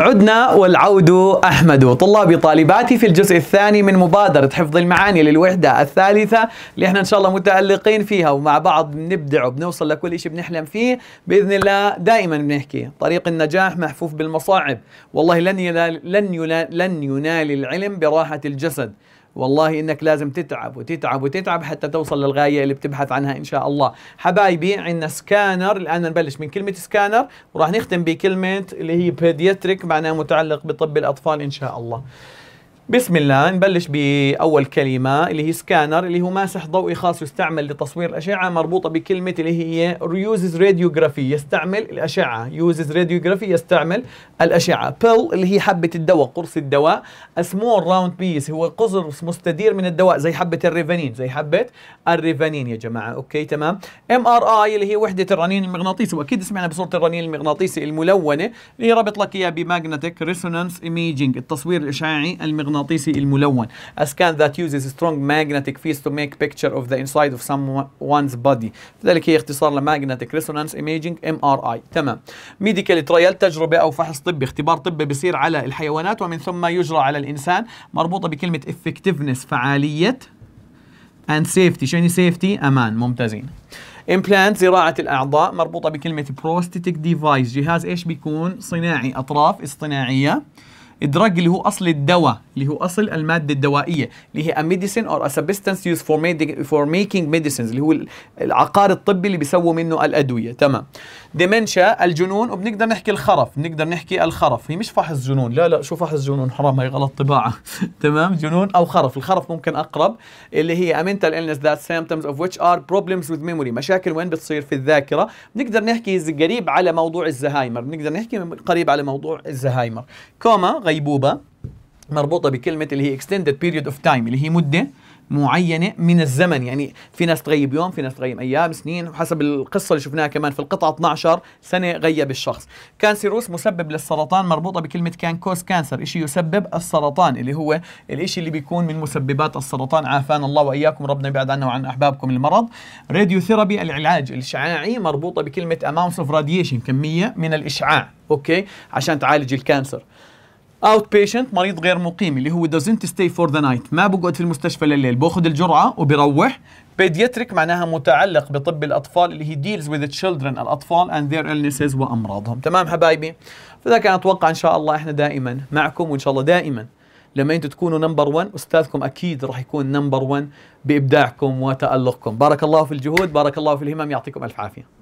عدنا والعود أحمد طلابي طالباتي في الجزء الثاني من مبادرة حفظ المعاني للوحدة الثالثة اللي احنا إن شاء الله متألقين فيها ومع بعض بنبدع وبنوصل لكل شيء بنحلم فيه بإذن الله دائما بنحكي طريق النجاح محفوف بالمصاعب والله لن يلال لن ينال, لن ينال العلم براحة الجسد والله انك لازم تتعب وتتعب وتتعب حتى توصل للغايه اللي بتبحث عنها ان شاء الله حبايبي عندنا سكانر الان نبلش من كلمه سكانر وراح نختم بكلمه اللي هي بيدياتريك معناها متعلق بطب الاطفال ان شاء الله بسم الله نبلش بأول كلمة اللي هي سكانر اللي هو ماسح ضوئي خاص يستعمل لتصوير الأشعة مربوطة بكلمة اللي هي يوزز راديوغرافي يستعمل الأشعة يوزز راديوغرافي يستعمل الأشعة بيل اللي هي حبة الدواء قرص الدواء سمول راوند بيس هو قرص مستدير من الدواء زي حبة الريفانين زي حبة الريفانين يا جماعة أوكي تمام ام ار اي اللي هي وحدة الرنين المغناطيسي وأكيد سمعنا بصورة الرنين المغناطيسي الملونة اللي ربط لك إياها بماجنتيك ريسونانس ايميجينج التصوير الإشعاعي المغناطيسي المغناطيسي الملون a scan that uses strong magnetic fields to make picture of the inside of someone's body ذلك هي اختصار لماجنتيك ريسونانس ايميجينج ام ار اي تمام ميديكال ترايل تجربه او فحص طبي اختبار طبي بيصير على الحيوانات ومن ثم يجرى على الانسان مربوطه بكلمه effectiveness فعاليه and safety شو يعني safety امان ممتازين امبلانت زراعة الأعضاء مربوطة بكلمة prosthetic ديفايس جهاز إيش بيكون صناعي أطراف اصطناعية الدراج اللي هو اصل الدواء اللي هو اصل الماده الدوائيه اللي هي a medicine or a substance used for, made, making medicines اللي هو العقار الطبي اللي بيسووا منه الادويه تمام ديمنشا الجنون وبنقدر نحكي الخرف بنقدر نحكي الخرف هي مش فحص جنون لا لا شو فحص جنون حرام هي غلط طباعه تمام جنون او خرف الخرف ممكن اقرب اللي هي a mental illness that symptoms of which are problems with memory مشاكل وين بتصير في الذاكره بنقدر نحكي قريب على موضوع الزهايمر بنقدر نحكي قريب على موضوع الزهايمر كوما غيبوبة مربوطة بكلمة اللي هي extended period of time اللي هي مدة معينة من الزمن يعني في ناس تغيب يوم في ناس تغيب أيام سنين وحسب القصة اللي شفناها كمان في القطعة 12 سنة غيب الشخص كانسيروس مسبب للسرطان مربوطة بكلمة كان كوس كانسر إشي يسبب السرطان اللي هو الإشي اللي بيكون من مسببات السرطان عافانا الله وإياكم ربنا يبعد عنا وعن أحبابكم المرض راديو ثيرابي العلاج الإشعاعي مربوطة بكلمة amounts of radiation كمية من الإشعاع أوكي عشان تعالج الكانسر اوت بيشنت مريض غير مقيم اللي هو doesn't stay for the night ما بقعد في المستشفى لليل بأخذ الجرعة وبروح بيدياتريك معناها متعلق بطب الأطفال اللي هي deals with the children الأطفال and their illnesses وأمراضهم تمام حبايبي فذا كان أتوقع إن شاء الله إحنا دائما معكم وإن شاء الله دائما لما انتم تكونوا نمبر 1 استاذكم اكيد راح يكون نمبر 1 بابداعكم وتالقكم بارك الله في الجهود بارك الله في الهمم يعطيكم الف عافيه